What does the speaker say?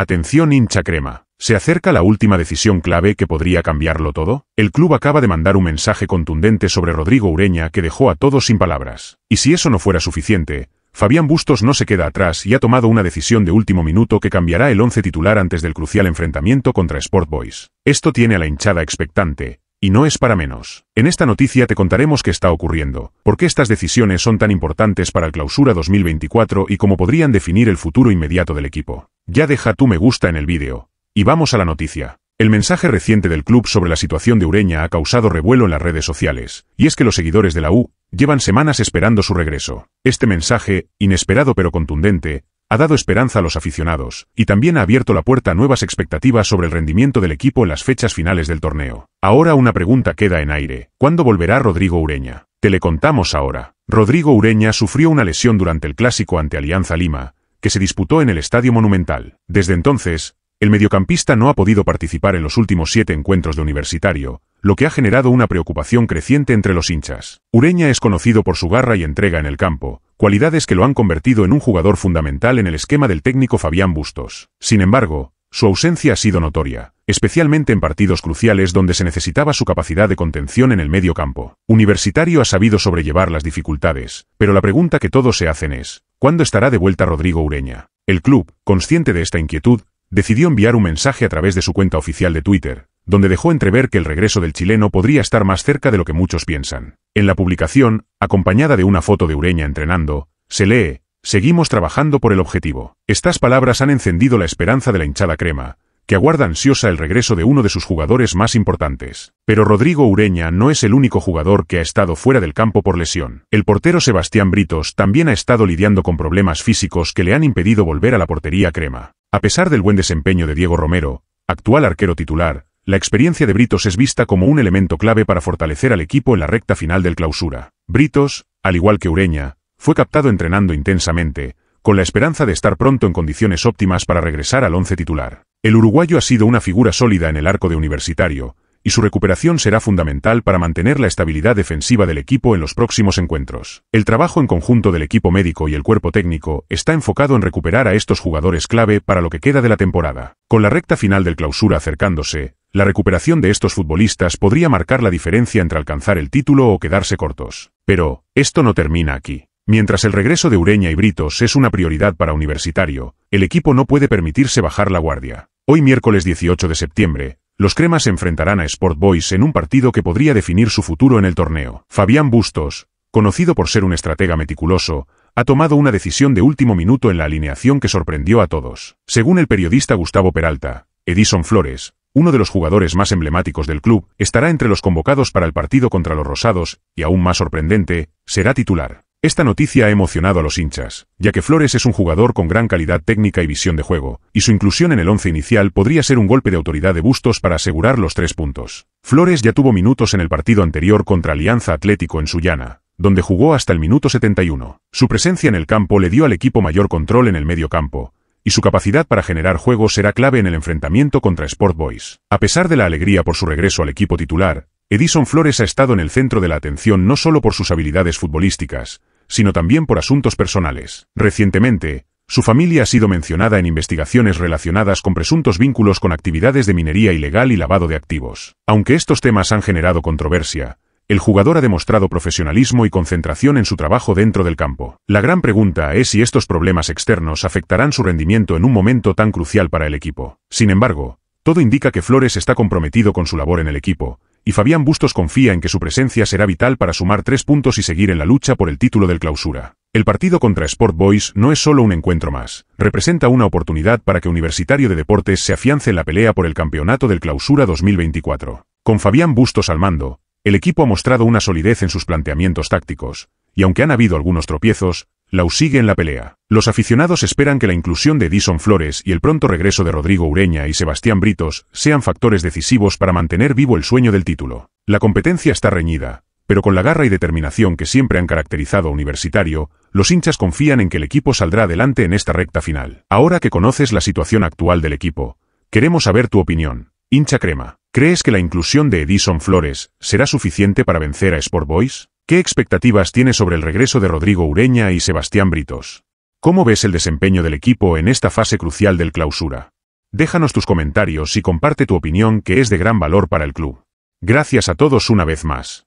Atención hincha crema. ¿Se acerca la última decisión clave que podría cambiarlo todo? El club acaba de mandar un mensaje contundente sobre Rodrigo Ureña que dejó a todos sin palabras. Y si eso no fuera suficiente, Fabián Bustos no se queda atrás y ha tomado una decisión de último minuto que cambiará el once titular antes del crucial enfrentamiento contra Sport Boys. Esto tiene a la hinchada expectante, y no es para menos. En esta noticia te contaremos qué está ocurriendo, por qué estas decisiones son tan importantes para el clausura 2024 y cómo podrían definir el futuro inmediato del equipo. Ya deja tu me gusta en el vídeo. Y vamos a la noticia. El mensaje reciente del club sobre la situación de Ureña ha causado revuelo en las redes sociales, y es que los seguidores de la U llevan semanas esperando su regreso. Este mensaje, inesperado pero contundente, ha dado esperanza a los aficionados, y también ha abierto la puerta a nuevas expectativas sobre el rendimiento del equipo en las fechas finales del torneo. Ahora una pregunta queda en aire. ¿Cuándo volverá Rodrigo Ureña? Te le contamos ahora. Rodrigo Ureña sufrió una lesión durante el Clásico ante Alianza Lima, que se disputó en el Estadio Monumental. Desde entonces, el mediocampista no ha podido participar en los últimos siete encuentros de universitario, lo que ha generado una preocupación creciente entre los hinchas. Ureña es conocido por su garra y entrega en el campo, cualidades que lo han convertido en un jugador fundamental en el esquema del técnico Fabián Bustos. Sin embargo, su ausencia ha sido notoria, especialmente en partidos cruciales donde se necesitaba su capacidad de contención en el medio campo. Universitario ha sabido sobrellevar las dificultades, pero la pregunta que todos se hacen es, ¿Cuándo estará de vuelta Rodrigo Ureña? El club, consciente de esta inquietud, decidió enviar un mensaje a través de su cuenta oficial de Twitter, donde dejó entrever que el regreso del chileno podría estar más cerca de lo que muchos piensan. En la publicación, acompañada de una foto de Ureña entrenando, se lee, Seguimos trabajando por el objetivo. Estas palabras han encendido la esperanza de la hinchada crema, que aguarda ansiosa el regreso de uno de sus jugadores más importantes. Pero Rodrigo Ureña no es el único jugador que ha estado fuera del campo por lesión. El portero Sebastián Britos también ha estado lidiando con problemas físicos que le han impedido volver a la portería crema. A pesar del buen desempeño de Diego Romero, actual arquero titular, la experiencia de Britos es vista como un elemento clave para fortalecer al equipo en la recta final del clausura. Britos, al igual que Ureña, fue captado entrenando intensamente, con la esperanza de estar pronto en condiciones óptimas para regresar al once titular. El uruguayo ha sido una figura sólida en el arco de universitario, y su recuperación será fundamental para mantener la estabilidad defensiva del equipo en los próximos encuentros. El trabajo en conjunto del equipo médico y el cuerpo técnico está enfocado en recuperar a estos jugadores clave para lo que queda de la temporada. Con la recta final del clausura acercándose, la recuperación de estos futbolistas podría marcar la diferencia entre alcanzar el título o quedarse cortos. Pero, esto no termina aquí. Mientras el regreso de Ureña y Britos es una prioridad para Universitario, el equipo no puede permitirse bajar la guardia. Hoy miércoles 18 de septiembre, los cremas se enfrentarán a Sport Boys en un partido que podría definir su futuro en el torneo. Fabián Bustos, conocido por ser un estratega meticuloso, ha tomado una decisión de último minuto en la alineación que sorprendió a todos. Según el periodista Gustavo Peralta, Edison Flores, uno de los jugadores más emblemáticos del club, estará entre los convocados para el partido contra los Rosados, y aún más sorprendente, será titular. Esta noticia ha emocionado a los hinchas, ya que Flores es un jugador con gran calidad técnica y visión de juego, y su inclusión en el once inicial podría ser un golpe de autoridad de Bustos para asegurar los tres puntos. Flores ya tuvo minutos en el partido anterior contra Alianza Atlético en Sullana, donde jugó hasta el minuto 71. Su presencia en el campo le dio al equipo mayor control en el medio campo, y su capacidad para generar juego será clave en el enfrentamiento contra Sport Boys. A pesar de la alegría por su regreso al equipo titular, Edison Flores ha estado en el centro de la atención no solo por sus habilidades futbolísticas, sino también por asuntos personales. Recientemente, su familia ha sido mencionada en investigaciones relacionadas con presuntos vínculos con actividades de minería ilegal y lavado de activos. Aunque estos temas han generado controversia, el jugador ha demostrado profesionalismo y concentración en su trabajo dentro del campo. La gran pregunta es si estos problemas externos afectarán su rendimiento en un momento tan crucial para el equipo. Sin embargo, todo indica que Flores está comprometido con su labor en el equipo, y Fabián Bustos confía en que su presencia será vital para sumar tres puntos y seguir en la lucha por el título del clausura. El partido contra Sport Boys no es solo un encuentro más, representa una oportunidad para que Universitario de Deportes se afiance en la pelea por el campeonato del clausura 2024. Con Fabián Bustos al mando, el equipo ha mostrado una solidez en sus planteamientos tácticos, y aunque han habido algunos tropiezos, la sigue en la pelea. Los aficionados esperan que la inclusión de Edison Flores y el pronto regreso de Rodrigo Ureña y Sebastián Britos sean factores decisivos para mantener vivo el sueño del título. La competencia está reñida, pero con la garra y determinación que siempre han caracterizado a Universitario, los hinchas confían en que el equipo saldrá adelante en esta recta final. Ahora que conoces la situación actual del equipo, queremos saber tu opinión. Hincha Crema, ¿crees que la inclusión de Edison Flores será suficiente para vencer a Sport Boys? ¿Qué expectativas tiene sobre el regreso de Rodrigo Ureña y Sebastián Britos? ¿Cómo ves el desempeño del equipo en esta fase crucial del clausura? Déjanos tus comentarios y comparte tu opinión que es de gran valor para el club. Gracias a todos una vez más.